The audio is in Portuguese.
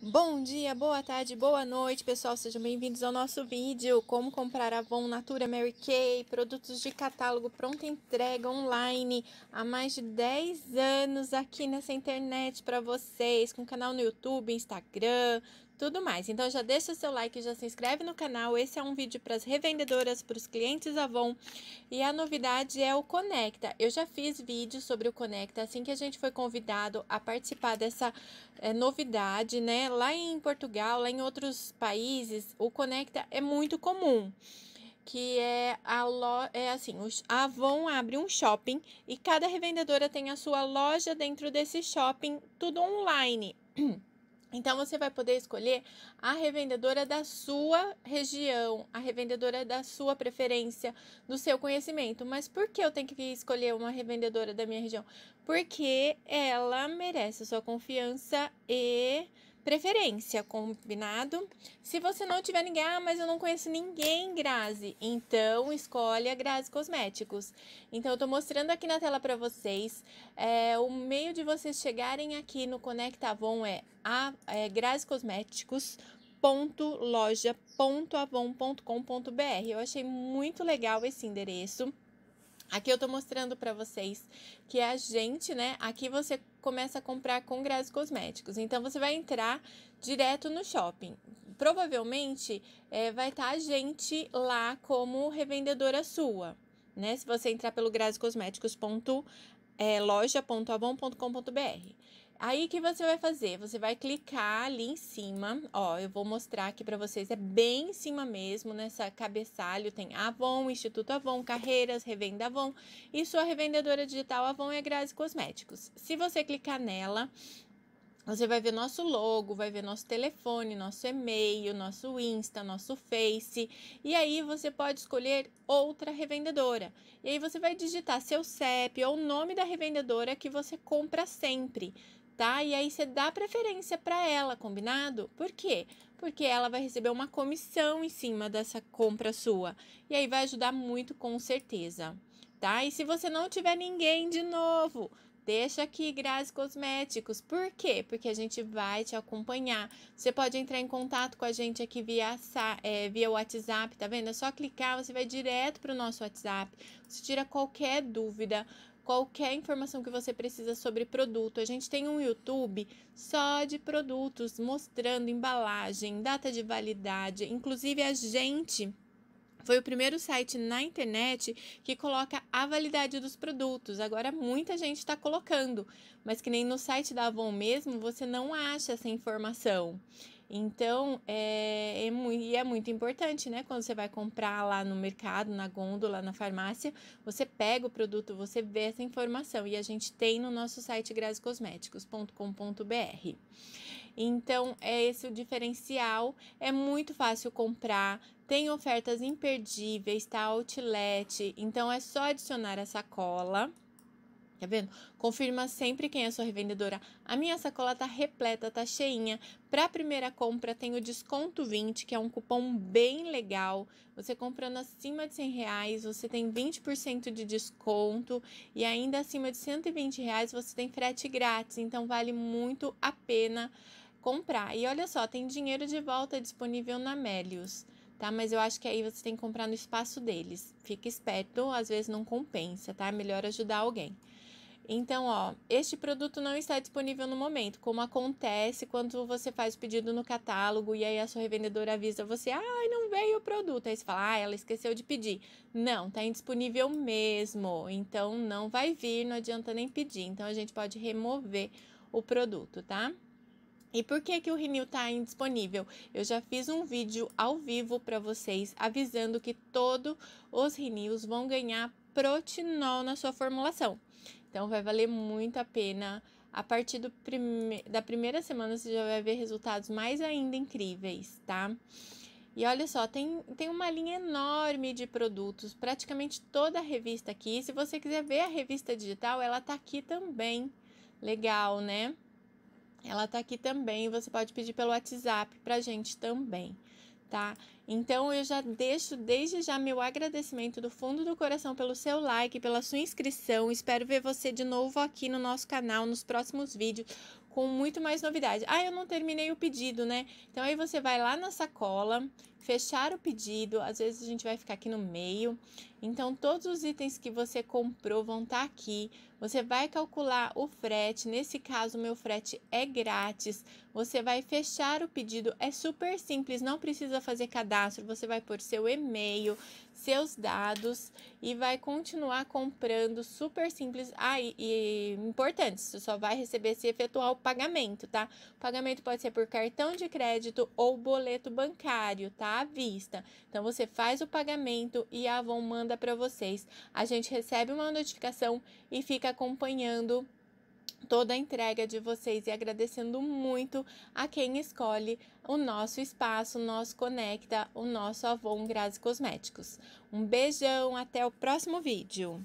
Bom dia, boa tarde, boa noite, pessoal. Sejam bem-vindos ao nosso vídeo Como comprar Avon Natura Mary Kay, produtos de catálogo pronta entrega online há mais de 10 anos aqui nessa internet para vocês, com canal no YouTube, Instagram, tudo mais. Então já deixa seu like, já se inscreve no canal. Esse é um vídeo para as revendedoras, para os clientes Avon. E a novidade é o Conecta. Eu já fiz vídeo sobre o Conecta assim que a gente foi convidado a participar dessa é, novidade, né? Lá em Portugal, lá em outros países, o Conecta é muito comum que é a lo, é assim, a Avon abre um shopping e cada revendedora tem a sua loja dentro desse shopping, tudo online. Então você vai poder escolher a revendedora da sua região, a revendedora da sua preferência, do seu conhecimento. Mas por que eu tenho que escolher uma revendedora da minha região? Porque ela merece a sua confiança e Preferência, combinado? Se você não tiver ninguém, ah, mas eu não conheço ninguém, Grazi. Então, escolhe a Grazi Cosméticos. Então, eu tô mostrando aqui na tela para vocês. É, o meio de vocês chegarem aqui no Conectavon é, a, é Grazi Cosméticos www.loja.avon.com.br. Eu achei muito legal esse endereço. Aqui eu tô mostrando para vocês que é a gente, né? Aqui você começa a comprar com graus cosméticos. Então você vai entrar direto no shopping. Provavelmente é, vai estar tá a gente lá como revendedora sua. Né? Se você entrar pelo grascosméticos.loja.avon.com.br. Aí o que você vai fazer? Você vai clicar ali em cima, ó, eu vou mostrar aqui para vocês, é bem em cima mesmo, nessa cabeçalho tem Avon, Instituto Avon, Carreiras, Revenda Avon e sua revendedora digital Avon a é Grazi Cosméticos. Se você clicar nela, você vai ver nosso logo, vai ver nosso telefone, nosso e-mail, nosso Insta, nosso Face. E aí você pode escolher outra revendedora. E aí você vai digitar seu CEP ou o nome da revendedora que você compra sempre tá? E aí você dá preferência para ela, combinado? Por quê? Porque ela vai receber uma comissão em cima dessa compra sua. E aí vai ajudar muito, com certeza, tá? E se você não tiver ninguém de novo, deixa aqui Grazi Cosméticos. Por quê? Porque a gente vai te acompanhar. Você pode entrar em contato com a gente aqui via, é, via WhatsApp, tá vendo? É só clicar, você vai direto para o nosso WhatsApp. Você tira qualquer dúvida qualquer informação que você precisa sobre produto. A gente tem um YouTube só de produtos, mostrando embalagem, data de validade. Inclusive, a gente foi o primeiro site na internet que coloca a validade dos produtos. Agora muita gente está colocando, mas que nem no site da Avon mesmo, você não acha essa informação. Então, é, é, e é muito importante, né? Quando você vai comprar lá no mercado, na gôndola, na farmácia, você pega o produto, você vê essa informação e a gente tem no nosso site grascosméticos.com.br. Então, é esse o diferencial. É muito fácil comprar, tem ofertas imperdíveis, tá? Outlet. Então, é só adicionar a sacola Tá vendo? Confirma sempre quem é sua revendedora. A minha sacola tá repleta, tá cheinha. Pra primeira compra tem o desconto 20, que é um cupom bem legal. Você comprando acima de 100 reais, você tem 20% de desconto e ainda acima de 120 reais você tem frete grátis. Então vale muito a pena comprar. E olha só, tem dinheiro de volta disponível na Melius tá? Mas eu acho que aí você tem que comprar no espaço deles. Fica esperto, às vezes não compensa, tá? É melhor ajudar alguém. Então, ó, este produto não está disponível no momento, como acontece quando você faz o pedido no catálogo e aí a sua revendedora avisa você: "Ai, não veio o produto". Aí você fala: "Ah, ela esqueceu de pedir". Não, tá indisponível mesmo. Então, não vai vir, não adianta nem pedir. Então, a gente pode remover o produto, tá? E por que que o Renew está indisponível? Eu já fiz um vídeo ao vivo para vocês avisando que todos os Renews vão ganhar protinol na sua formulação. Então vai valer muito a pena. A partir prime... da primeira semana você já vai ver resultados mais ainda incríveis, tá? E olha só, tem, tem uma linha enorme de produtos, praticamente toda a revista aqui. Se você quiser ver a revista digital, ela tá aqui também. Legal, né? Ela tá aqui também. Você pode pedir pelo WhatsApp pra gente também tá? Então eu já deixo desde já meu agradecimento do fundo do coração pelo seu like, pela sua inscrição. Espero ver você de novo aqui no nosso canal nos próximos vídeos com muito mais novidade. Ah, eu não terminei o pedido, né? Então aí você vai lá na sacola fechar o pedido. Às vezes a gente vai ficar aqui no meio. Então, todos os itens que você comprou vão estar tá aqui. Você vai calcular o frete. Nesse caso, o meu frete é grátis. Você vai fechar o pedido. É super simples, não precisa fazer cadastro. Você vai pôr seu e-mail, seus dados e vai continuar comprando. Super simples. Ah, e, e importante, você só vai receber se efetuar o pagamento, tá? O pagamento pode ser por cartão de crédito ou boleto bancário, tá? à vista. Então você faz o pagamento e a Avon manda para vocês. A gente recebe uma notificação e fica acompanhando toda a entrega de vocês e agradecendo muito a quem escolhe o nosso espaço, o nosso Conecta, o nosso Avon Grazi Cosméticos. Um beijão, até o próximo vídeo.